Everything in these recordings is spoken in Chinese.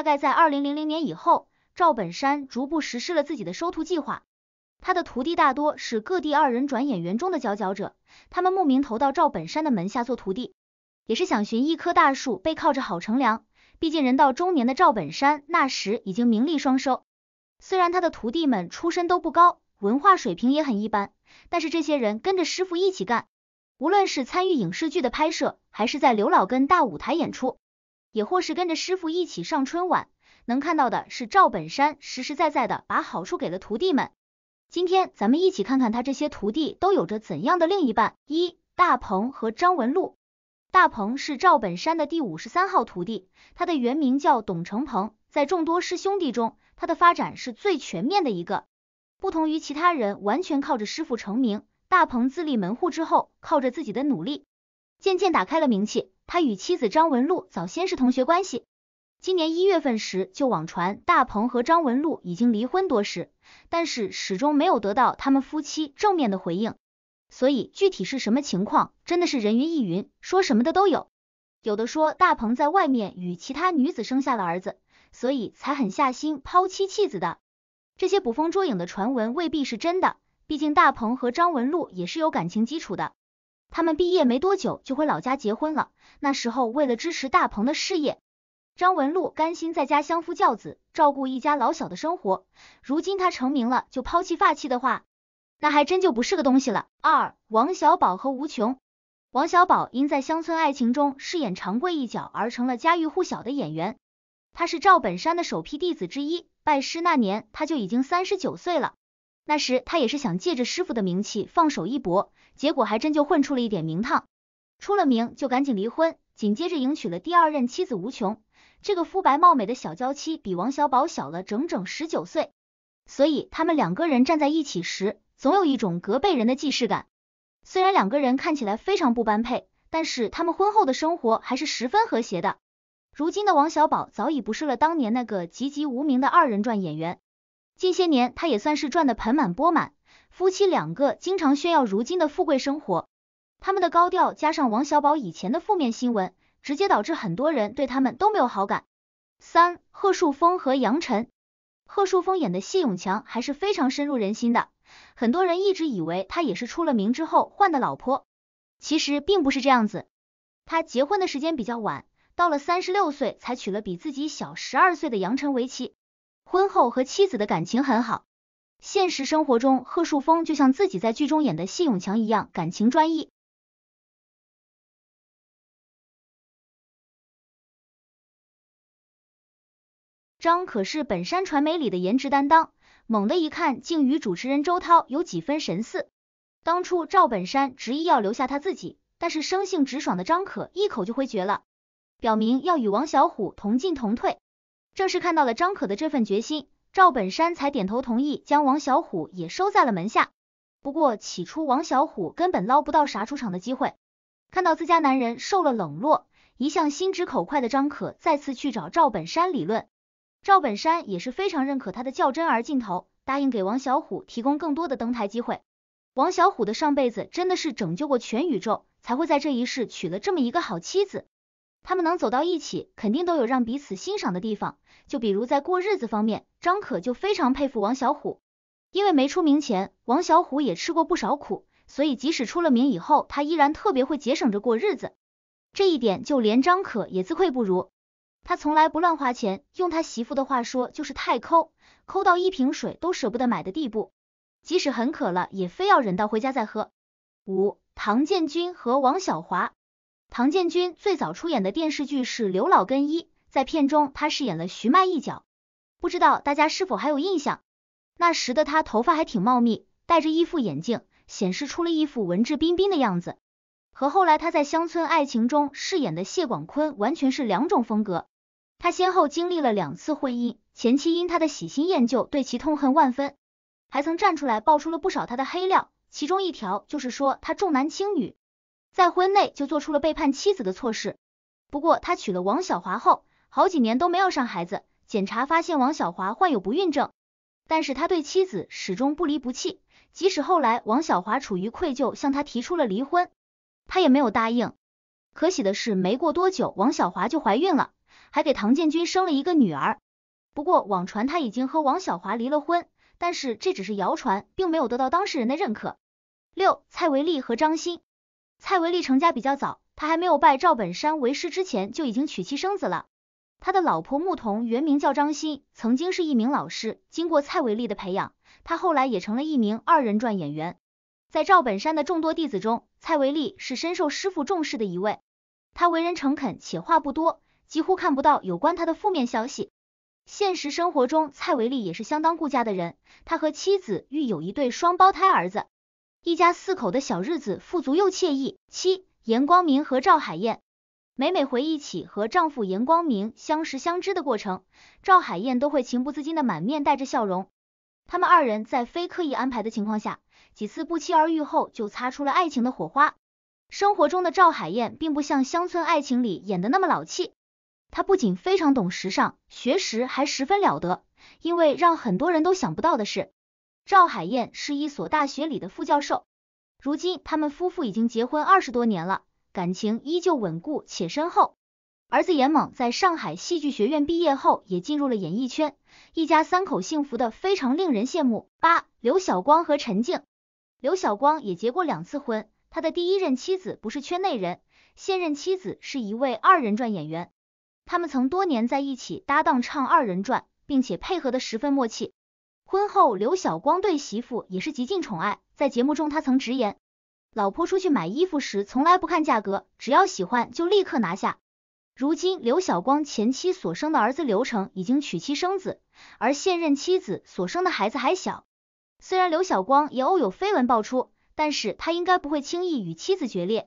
大概在二零零零年以后，赵本山逐步实施了自己的收徒计划。他的徒弟大多是各地二人转演员中的佼佼者，他们慕名投到赵本山的门下做徒弟，也是想寻一棵大树背靠着好乘凉。毕竟人到中年的赵本山那时已经名利双收。虽然他的徒弟们出身都不高，文化水平也很一般，但是这些人跟着师傅一起干，无论是参与影视剧的拍摄，还是在刘老根大舞台演出。也或是跟着师傅一起上春晚，能看到的是赵本山实实在在的把好处给了徒弟们。今天咱们一起看看他这些徒弟都有着怎样的另一半。一大鹏和张文禄，大鹏是赵本山的第五十三号徒弟，他的原名叫董成鹏，在众多师兄弟中，他的发展是最全面的一个。不同于其他人完全靠着师傅成名，大鹏自立门户之后，靠着自己的努力，渐渐打开了名气。他与妻子张文璐早先是同学关系，今年一月份时就网传大鹏和张文璐已经离婚多时，但是始终没有得到他们夫妻正面的回应，所以具体是什么情况真的是人云亦云，说什么的都有，有的说大鹏在外面与其他女子生下了儿子，所以才狠下心抛妻弃子的，这些捕风捉影的传闻未必是真的，毕竟大鹏和张文璐也是有感情基础的。他们毕业没多久就回老家结婚了。那时候为了支持大鹏的事业，张文禄甘心在家相夫教子，照顾一家老小的生活。如今他成名了，就抛弃发妻的话，那还真就不是个东西了。二，王小宝和吴琼。王小宝因在乡村爱情中饰演长贵一角而成了家喻户晓的演员。他是赵本山的首批弟子之一，拜师那年他就已经三十九岁了。那时他也是想借着师傅的名气放手一搏，结果还真就混出了一点名堂。出了名就赶紧离婚，紧接着迎娶了第二任妻子吴琼。这个肤白貌美的小娇妻比王小宝小了整整十九岁，所以他们两个人站在一起时，总有一种隔辈人的既视感。虽然两个人看起来非常不般配，但是他们婚后的生活还是十分和谐的。如今的王小宝早已不是了当年那个籍籍无名的二人转演员。近些年，他也算是赚得盆满钵满，夫妻两个经常炫耀如今的富贵生活。他们的高调加上王小宝以前的负面新闻，直接导致很多人对他们都没有好感。三，贺树峰和杨晨，贺树峰演的谢永强还是非常深入人心的，很多人一直以为他也是出了名之后换的老婆，其实并不是这样子。他结婚的时间比较晚，到了三十六岁才娶了比自己小十二岁的杨晨为妻。婚后和妻子的感情很好，现实生活中，贺树峰就像自己在剧中演的谢永强一样，感情专一。张可是本山传媒里的颜值担当，猛的一看竟与主持人周涛有几分神似。当初赵本山执意要留下他自己，但是生性直爽的张可一口就回绝了，表明要与王小虎同进同退。正是看到了张可的这份决心，赵本山才点头同意将王小虎也收在了门下。不过起初王小虎根本捞不到啥出场的机会。看到自家男人受了冷落，一向心直口快的张可再次去找赵本山理论。赵本山也是非常认可他的较真而劲头，答应给王小虎提供更多的登台机会。王小虎的上辈子真的是拯救过全宇宙，才会在这一世娶了这么一个好妻子。他们能走到一起，肯定都有让彼此欣赏的地方。就比如在过日子方面，张可就非常佩服王小虎，因为没出名前，王小虎也吃过不少苦，所以即使出了名以后，他依然特别会节省着过日子。这一点就连张可也自愧不如。他从来不乱花钱，用他媳妇的话说就是太抠，抠到一瓶水都舍不得买的地步，即使很渴了，也非要忍到回家再喝。五、唐建军和王小华。唐建军最早出演的电视剧是《刘老根一》，在片中他饰演了徐迈一角，不知道大家是否还有印象？那时的他头发还挺茂密，戴着一副眼镜，显示出了一副文质彬彬的样子，和后来他在《乡村爱情》中饰演的谢广坤完全是两种风格。他先后经历了两次婚姻，前妻因他的喜新厌旧对其痛恨万分，还曾站出来爆出了不少他的黑料，其中一条就是说他重男轻女。在婚内就做出了背叛妻子的错事，不过他娶了王小华后，好几年都没有生孩子，检查发现王小华患有不孕症，但是他对妻子始终不离不弃，即使后来王小华处于愧疚向他提出了离婚，他也没有答应。可喜的是，没过多久王小华就怀孕了，还给唐建军生了一个女儿。不过网传他已经和王小华离了婚，但是这只是谣传，并没有得到当事人的认可。六，蔡维利和张欣。蔡维利成家比较早，他还没有拜赵本山为师之前就已经娶妻生子了。他的老婆牧童原名叫张欣，曾经是一名老师，经过蔡维利的培养，他后来也成了一名二人转演员。在赵本山的众多弟子中，蔡维利是深受师傅重视的一位。他为人诚恳且话不多，几乎看不到有关他的负面消息。现实生活中，蔡维利也是相当顾家的人，他和妻子育有一对双胞胎儿子。一家四口的小日子富足又惬意。七，严光明和赵海燕。每每回忆起和丈夫严光明相识相知的过程，赵海燕都会情不自禁的满面带着笑容。他们二人在非刻意安排的情况下，几次不期而遇后就擦出了爱情的火花。生活中的赵海燕并不像《乡村爱情》里演的那么老气，她不仅非常懂时尚，学识还十分了得。因为让很多人都想不到的是。赵海燕是一所大学里的副教授，如今他们夫妇已经结婚二十多年了，感情依旧稳固且深厚。儿子严猛在上海戏剧学院毕业后也进入了演艺圈，一家三口幸福的非常令人羡慕。八刘晓光和陈静，刘晓光也结过两次婚，他的第一任妻子不是圈内人，现任妻子是一位二人转演员，他们曾多年在一起搭档唱二人转，并且配合的十分默契。婚后，刘晓光对媳妇也是极尽宠爱。在节目中，他曾直言，老婆出去买衣服时从来不看价格，只要喜欢就立刻拿下。如今，刘晓光前妻所生的儿子刘成已经娶妻生子，而现任妻子所生的孩子还小。虽然刘晓光也偶有绯闻爆出，但是他应该不会轻易与妻子决裂。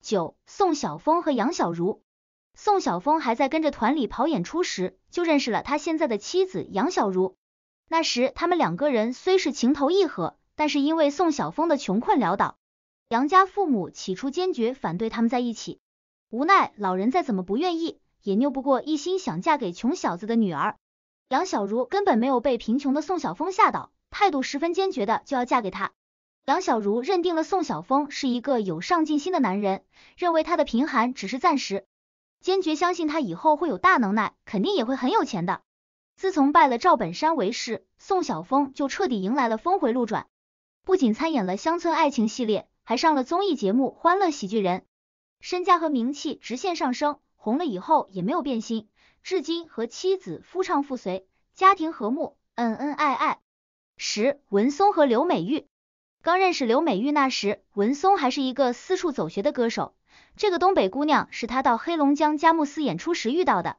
九，宋晓峰和杨小茹。宋晓峰还在跟着团里跑演出时，就认识了他现在的妻子杨小茹。那时，他们两个人虽是情投意合，但是因为宋晓峰的穷困潦倒，杨家父母起初坚决反对他们在一起。无奈老人再怎么不愿意，也拗不过一心想嫁给穷小子的女儿杨小茹。根本没有被贫穷的宋晓峰吓倒，态度十分坚决的就要嫁给他。杨小茹认定了宋晓峰是一个有上进心的男人，认为他的贫寒只是暂时，坚决相信他以后会有大能耐，肯定也会很有钱的。自从拜了赵本山为师，宋晓峰就彻底迎来了峰回路转，不仅参演了乡村爱情系列，还上了综艺节目欢乐喜剧人，身价和名气直线上升，红了以后也没有变心，至今和妻子夫唱妇随，家庭和睦，恩恩爱爱。十文松和刘美玉，刚认识刘美玉那时，文松还是一个四处走学的歌手，这个东北姑娘是他到黑龙江佳木斯演出时遇到的。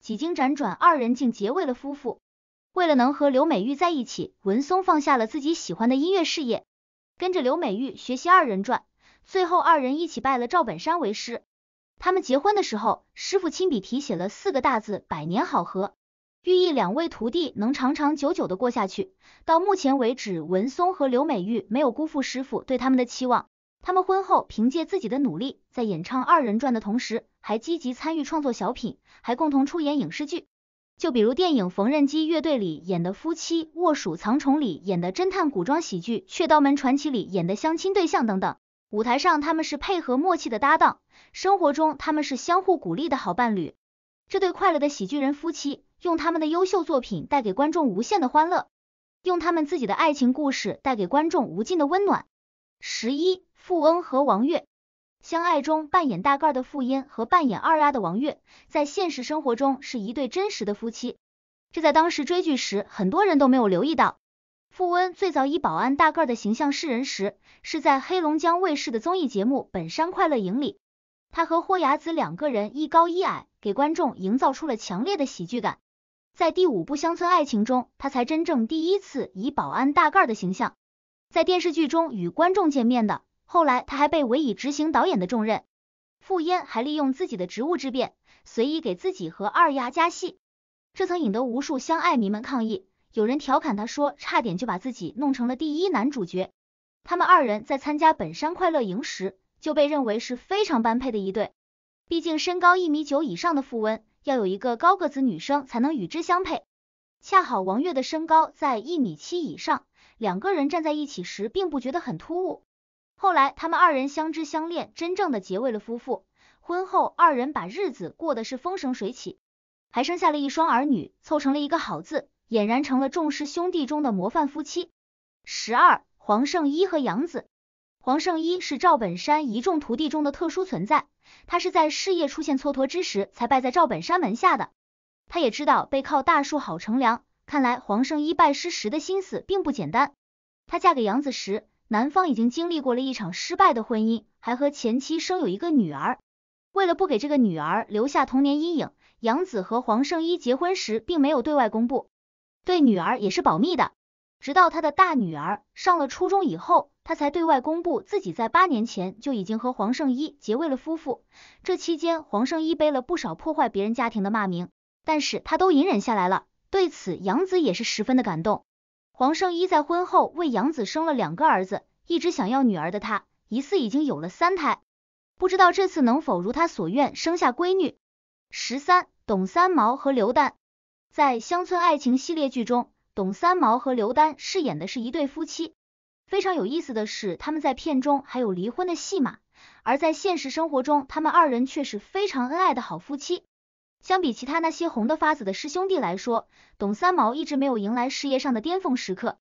几经辗转，二人竟结为了夫妇。为了能和刘美玉在一起，文松放下了自己喜欢的音乐事业，跟着刘美玉学习二人转。最后二人一起拜了赵本山为师。他们结婚的时候，师傅亲笔题写了四个大字“百年好合”，寓意两位徒弟能长长久久的过下去。到目前为止，文松和刘美玉没有辜负师傅对他们的期望。他们婚后凭借自己的努力，在演唱二人转的同时，还积极参与创作小品，还共同出演影视剧。就比如电影《缝纫机乐队》里演的夫妻，《卧鼠藏虫》里演的侦探，古装喜剧《雀刀门传奇》里演的相亲对象等等。舞台上他们是配合默契的搭档，生活中他们是相互鼓励的好伴侣。这对快乐的喜剧人夫妻，用他们的优秀作品带给观众无限的欢乐，用他们自己的爱情故事带给观众无尽的温暖。十一。富翁和王月相爱中扮演大个儿的富英和扮演二丫的王月，在现实生活中是一对真实的夫妻，这在当时追剧时很多人都没有留意到。富翁最早以保安大个儿的形象示人时，是在黑龙江卫视的综艺节目《本山快乐营》里，他和霍雅子两个人一高一矮，给观众营造出了强烈的喜剧感。在第五部《乡村爱情》中，他才真正第一次以保安大个儿的形象在电视剧中与观众见面的。后来，他还被委以执行导演的重任。傅嫣还利用自己的职务之便，随意给自己和二丫加戏，这曾引得无数相爱迷们抗议。有人调侃他说，差点就把自己弄成了第一男主角。他们二人在参加本山快乐营时，就被认为是非常般配的一对。毕竟身高一米九以上的富温，要有一个高个子女生才能与之相配。恰好王月的身高在一米七以上，两个人站在一起时，并不觉得很突兀。后来，他们二人相知相恋，真正的结为了夫妇。婚后，二人把日子过得是风生水起，还生下了一双儿女，凑成了一个好字，俨然成了众师兄弟中的模范夫妻。十二，黄圣依和杨子。黄圣依是赵本山一众徒弟中的特殊存在，他是在事业出现蹉跎之时，才拜在赵本山门下的。他也知道背靠大树好乘凉，看来黄圣依拜师时的心思并不简单。她嫁给杨子时。男方已经经历过了一场失败的婚姻，还和前妻生有一个女儿。为了不给这个女儿留下童年阴影，杨子和黄圣依结婚时并没有对外公布，对女儿也是保密的。直到他的大女儿上了初中以后，他才对外公布自己在八年前就已经和黄圣依结为了夫妇。这期间，黄圣依背了不少破坏别人家庭的骂名，但是他都隐忍下来了。对此，杨子也是十分的感动。黄圣依在婚后为养子生了两个儿子，一直想要女儿的她，疑似已经有了三胎，不知道这次能否如她所愿生下闺女。十三，董三毛和刘丹在乡村爱情系列剧中，董三毛和刘丹饰演的是一对夫妻。非常有意思的是，他们在片中还有离婚的戏码，而在现实生活中，他们二人却是非常恩爱的好夫妻。相比其他那些红的发紫的师兄弟来说，董三毛一直没有迎来事业上的巅峰时刻。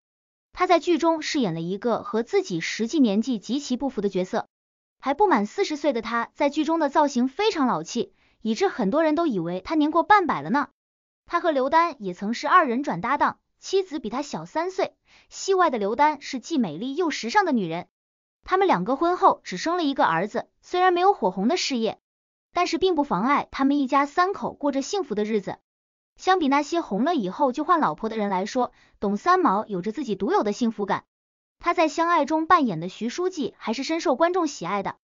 他在剧中饰演了一个和自己实际年纪极其不符的角色，还不满四十岁的他，在剧中的造型非常老气，以致很多人都以为他年过半百了呢。他和刘丹也曾是二人转搭档，妻子比他小三岁，戏外的刘丹是既美丽又时尚的女人。他们两个婚后只生了一个儿子，虽然没有火红的事业。但是并不妨碍他们一家三口过着幸福的日子。相比那些红了以后就换老婆的人来说，董三毛有着自己独有的幸福感。他在《相爱》中扮演的徐书记，还是深受观众喜爱的。